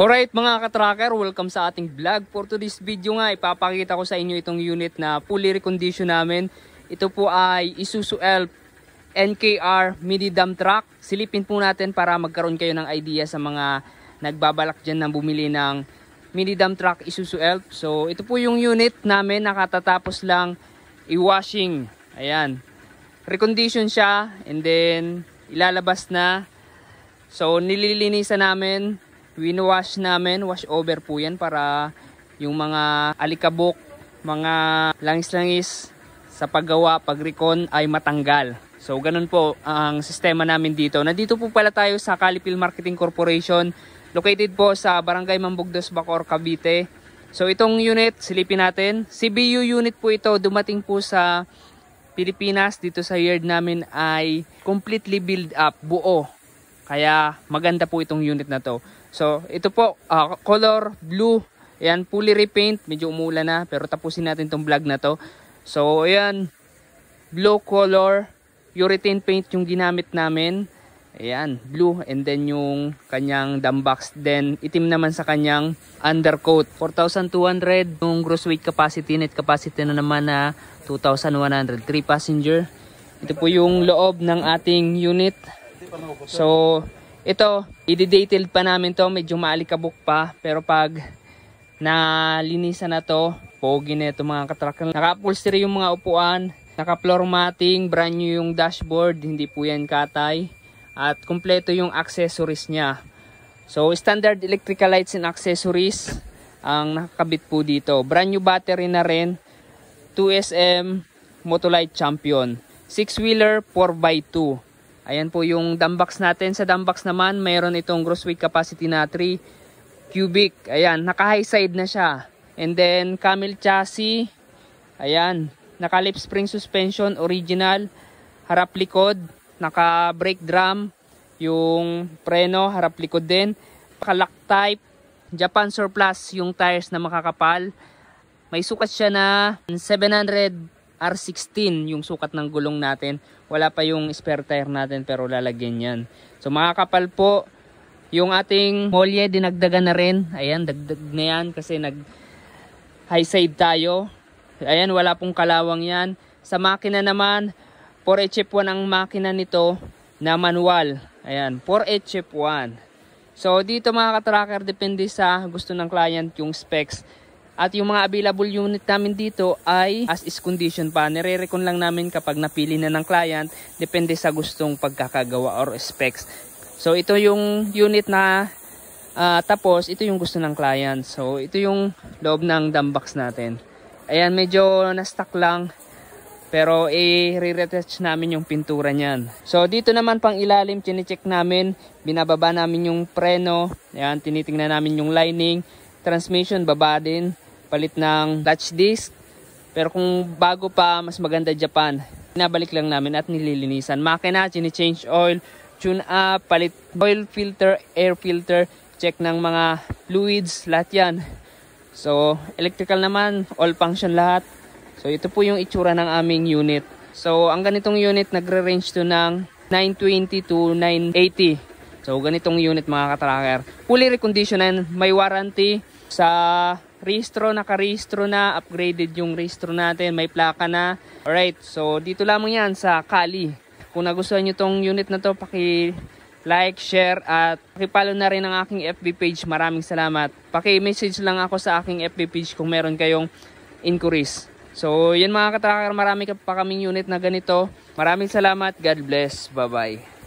Alright mga katracker, welcome sa ating vlog. For today's video nga, ipapakita ko sa inyo itong unit na fully recondition namin. Ito po ay Isuzu Elf NKR mini dump truck. Silipin po natin para magkaroon kayo ng idea sa mga nagbabalak dyan ng bumili ng mini dump truck Isuzu Elf. So ito po yung unit namin, nakatatapos lang i-washing. Ayan. Recondition siya and then ilalabas na. So nililinisan namin Winawash namin, wash over po yan para yung mga alikabok, mga langis-langis sa paggawa, pagrecon ay matanggal. So ganun po ang sistema namin dito. Nandito po pala tayo sa Calipil Marketing Corporation located po sa Barangay Mambugdos, Bacor, Cavite. So itong unit, silipin natin. CBU unit po ito, dumating po sa Pilipinas dito sa yard namin ay completely build up, buo. Kaya maganda po itong unit na to. So ito po, uh, color blue. Ayan, fully repaint. Medyo umula na pero tapusin natin itong vlog na to. So ayan, blue color, urethane paint yung ginamit namin. Ayan, blue and then yung kanyang box Then itim naman sa kanyang undercoat. 4,200 yung gross weight capacity. Net capacity na naman na 2100 3 passenger. Ito po yung loob ng ating unit. So, ito, i detailed pa namin to. Medyo maalikabok pa. Pero pag nalinisan na to, pogi na ito mga katrak. Naka-upholstery yung mga upuan. Naka-floor matting. Brand new yung dashboard. Hindi po yan katay. At kumpleto yung accessories niya. So, standard electrical lights and accessories ang nakakabit po dito. Brand new battery na rin. 2SM Motolite Champion. 6-wheeler 4x2. Ayan po yung dumbbox natin. Sa dumbbox naman, mayroon itong gross weight capacity na 3 cubic. Ayan, naka-high side na siya. And then, camel chassis. Ayan, naka-lip spring suspension, original. Harap likod, naka-brake drum. Yung preno, harap likod din. Kalak type, Japan surplus yung tires na makakapal. May sukat siya na 700 R16 yung sukat ng gulong natin. Wala pa yung spare tire natin pero lalagyan yan. So mga kapal po, yung ating molye dinagdagan na rin. Ayan, dagdag na yan kasi nag high side tayo. Ayan, wala pong kalawang yan. Sa makina naman, 4 chip 1 ang makina nito na manual. Ayan, 4 chip 1. So dito mga katracker, depende sa gusto ng client yung specs at yung mga available unit namin dito ay as is condition pa. Nire-recon lang namin kapag napili na ng client depende sa gustong pagkakagawa or specs. So ito yung unit na uh, tapos, ito yung gusto ng client. So ito yung loob ng dumb box natin. Ayan, medyo na-stuck lang. Pero i-retouch namin yung pintura niyan. So dito naman pang ilalim, chinecheck namin. Binababa namin yung preno. Ayan, tinitingnan namin yung lining transmission baba din, palit ng clutch disc. Pero kung bago pa, mas maganda Japan. Pinabalik lang namin at nililinisan. Makina, change oil, tune up, palit oil filter, air filter, check ng mga fluids, lahat yan. So, electrical naman, all function lahat. So, ito po yung itsura ng aming unit. So, ang ganitong unit, nagre-range to ng 920 to 980. So, ganitong unit mga katracker. Fully reconditioned, may warranty, sa registro, nakarehistro na, upgraded yung registro natin, may plaka na. all right so dito lamang yan sa Kali. Kung nagustuhan niyo tong unit na to, paki like, share, at pakipalo na rin ang aking FB page. Maraming salamat. Paki-message lang ako sa aking FB page kung meron kayong inquiries. So, yan mga katracker, marami pa kaming unit na ganito. Maraming salamat. God bless. Bye-bye.